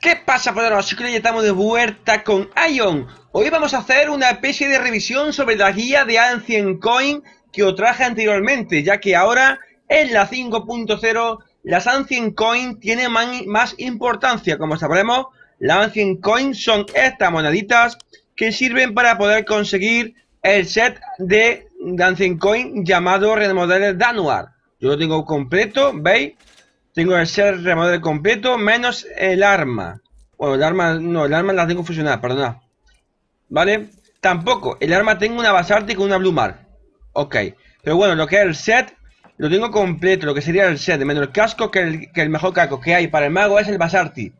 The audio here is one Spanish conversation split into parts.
¿Qué pasa, poderosos? Creo que estamos de vuelta con Ion. Hoy vamos a hacer una especie de revisión sobre la guía de Ancient Coin que os traje anteriormente, ya que ahora en la 5.0 las Ancient Coin tienen más importancia. Como sabremos, las Ancient Coin son estas moneditas que sirven para poder conseguir el set de Dancing Coin llamado Remodel Danuar. Yo lo tengo completo, ¿veis? Tengo el set Remodel completo menos el arma. Bueno, el arma no, el arma la tengo fusionada, Perdona. ¿Vale? Tampoco, el arma tengo una basarte con una blue mar. Ok, pero bueno, lo que es el set lo tengo completo, lo que sería el set, menos el casco, que el, que el mejor casco que hay para el mago es el Basarti.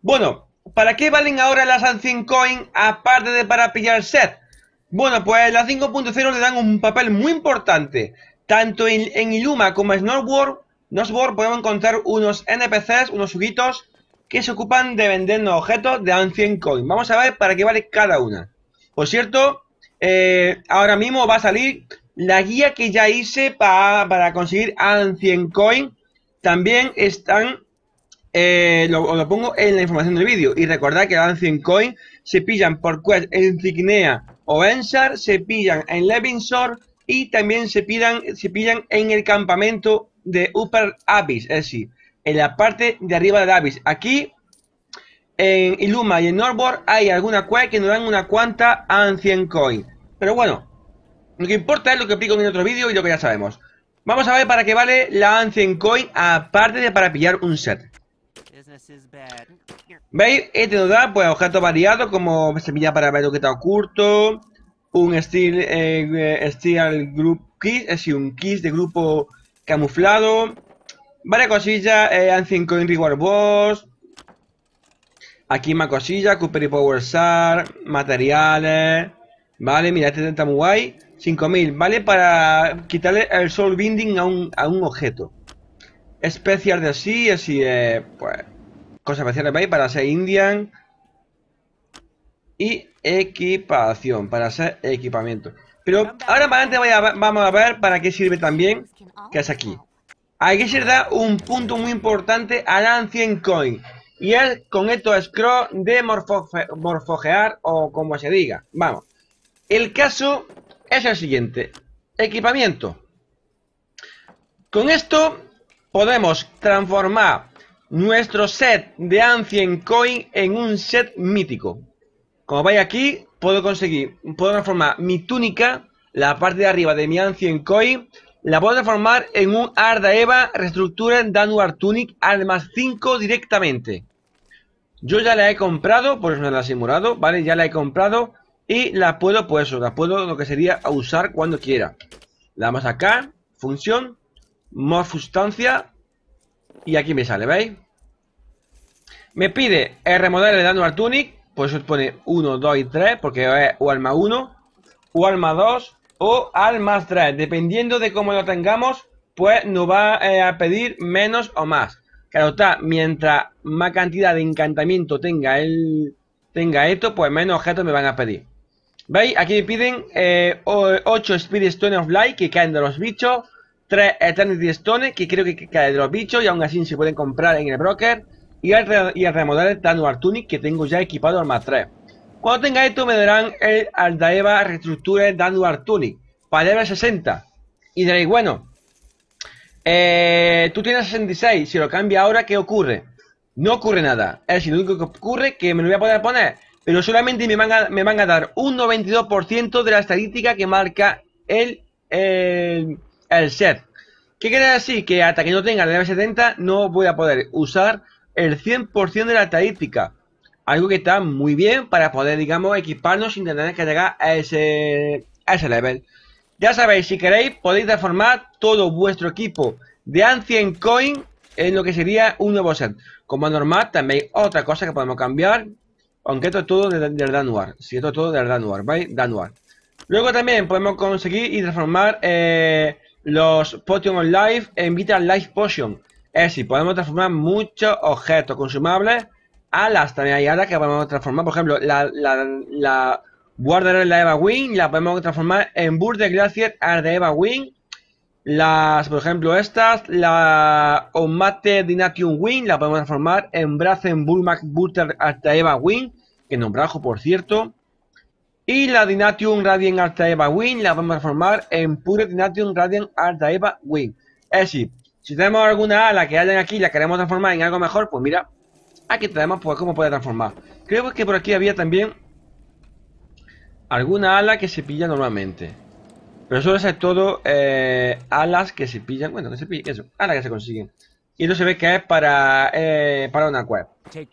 Bueno, ¿Para qué valen ahora las Ancient Coin aparte de para pillar set? Bueno, pues las 5.0 le dan un papel muy importante. Tanto en, Iluma como en Snowboard, podemos encontrar unos NPCs, unos juguitos, que se ocupan de vendernos objetos de Ancient Coin. Vamos a ver para qué vale cada una. Por cierto, eh, ahora mismo va a salir la guía que ya hice para conseguir Ancient Coin. También están eh, lo, pongo en la información del vídeo. Y recordad que la Coin se pillan por quest en cignea o Ensar, se pillan en Levinsor y también se, pillan, se pillan en el campamento de Upper Abyss, es decir, en la parte de arriba de Abyss. Aquí, en Iluma y en Norbor hay alguna quest que nos dan una cuanta Ancient Coin. Pero bueno, lo que importa es lo que explico en otro vídeo y lo que ya sabemos. Vamos a ver para qué vale la Ancient Coin aparte de para pillar un set. ¿Veis? Este nos da pues, objetos variados como semilla para ver lo que está oculto, un steel, eh, steel group kiss, es un kit de grupo camuflado, varias cosillas, eh, Ancient Coin Reward Boss, aquí más cosillas, Cooper y Power materiales, vale, mira, este está muy guay, 5000, vale, para quitarle el Soul Binding a un objeto. Especial de sí, así, eh, pues, Cosas de país para ser Indian. Y equipación, para ser equipamiento. Pero ahora adelante vamos a ver para qué sirve también, que es aquí. Aquí se da un punto muy importante a ancien Coin. Y es con esto scroll de morfogear o como se diga. Vamos. El caso es el siguiente. Equipamiento. Con esto podemos transformar nuestro set de Ancient Coin en un set mítico. Como veis aquí, puedo conseguir, puedo transformar mi túnica, la parte de arriba de mi Ancient Coin, la puedo transformar en un Arda Eva Reestructura en Danuar Tunic Además 5 directamente. Yo ya la he comprado, por eso me la he simulado, ¿vale? Ya la he comprado y la puedo, pues la puedo lo que sería usar cuando quiera. La vamos acá, función, más sustancia. Y aquí me sale, ¿veis? Me pide Remodel de dano al tunic. Por eso pone 1, 2 y 3. Porque es o alma 1, o alma 2, o alma 3. Dependiendo de cómo lo tengamos, pues nos va eh, a pedir menos o más. Claro está, mientras más cantidad de encantamiento tenga el tenga esto, pues menos objetos me van a pedir. ¿Veis? Aquí me piden 8 eh, Spirit Stone of Light que caen de los bichos. 3 Eternity Stone, que creo que cae de los bichos y aún así se pueden comprar en el broker. Y al, y remodelar el Tanuar Tunic que tengo ya equipado al más 3. Cuando tenga esto me darán el Aldaeva Restructure Danuar Tunic para el 60. Y diréis, bueno, eh, tú tienes 66, si lo cambia ahora, ¿qué ocurre? No ocurre nada. Es decir, lo único que ocurre que me lo voy a poder poner. Pero solamente me van a, me van a dar un 92% de la estadística que marca el el set. Que quiere decir? Que hasta que no tenga el level 70 no voy a poder usar el 100% de la estadística. Algo que está muy bien para poder, digamos, equiparnos sin tener que llegar a ese, a ese level. Ya sabéis, si queréis, podéis transformar todo vuestro equipo de Ancient Coin en lo que sería un nuevo set. Como normal, también otra cosa que podemos cambiar. Aunque esto es todo del, Danuar. Si esto es todo del Danuar, ¿vale? Danuar. Luego también podemos conseguir y transformar eh, los Potion Life invitan Life Potion. Es decir, podemos transformar muchos objetos consumables a las alas que podemos transformar. Por ejemplo, la, la, la la Eva Wing la podemos transformar en de Glacier a de Eva Wing. Las, por ejemplo, estas, la Omate Dinatium Wing la podemos transformar en Brazen Bullmack Butter hasta Eva Wing, que nombrajo por cierto. Y la DINATIUM Radiant Eva Win la vamos a transformar en PURE DINATIUM Radiant Eva WING Es decir, si tenemos alguna ala que hayan aquí y la queremos transformar en algo mejor, pues mira, aquí tenemos pues cómo puede transformar. Creo que por aquí había también alguna ala que se pilla normalmente. Pero suele ser todo eh, alas que se pillan, bueno, que se pilla, eso, alas que se consiguen y no se ve que es para, eh, una web.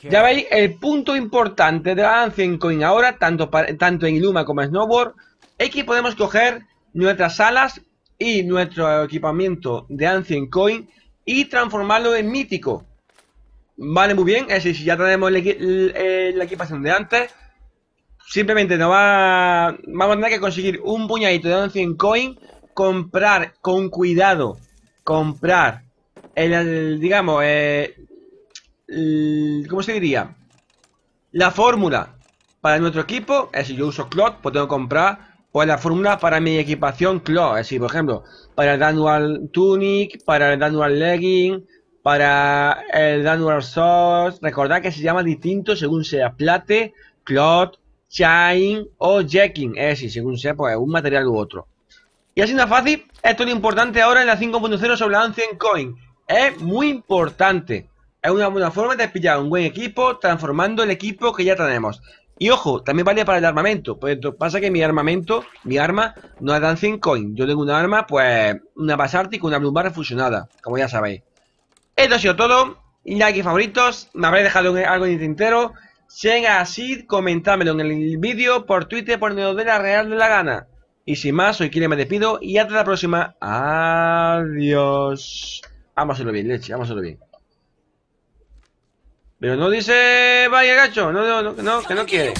Ya veis el punto importante de la Ancient Coin ahora, tanto, tanto en Iluma como en Snowboard, es que podemos coger nuestras alas y nuestro equipamiento de Ancient Coin y transformarlo en mítico. Vale, muy bien, es decir, si ya tenemos la equipación de antes, simplemente nos va, vamos a tener que conseguir un puñadito de Ancient Coin, comprar con cuidado, comprar el, digamos, eh, ¿cómo se diría? La fórmula para nuestro equipo, es si yo uso Cloth, puedo comprar o pues la fórmula para mi equipación Cloth, es decir, por ejemplo, para el Danual Tunic, para el Danual Legging, para el Danual Source, recordad que se llama distinto según sea Plate, Cloth, Chain o Jacking, es decir, según sea pues, un material u otro. Y así nada fácil, esto es lo importante ahora en la 5.0 sobre la Ancient Coin, es muy importante. Es una buena forma de pillar un buen equipo transformando el equipo que ya tenemos. Y ojo, también vale para el armamento. Pues pasa que mi armamento, mi arma, no es Dancing Coin. Yo tengo una arma, pues, una Basarti con una blumbar fusionada, como ya sabéis. Esto ha sido todo. Like favoritos. Me habréis dejado algo en el tintero. Si es así, comentámelo en el vídeo, por Twitter, por de la Real de la Gana. Y sin más, soy quien me despido y hasta la próxima. Adiós. Vamos bien, leche, vamos bien. Pero no dice, vaya gacho, no, no, no que no quiere.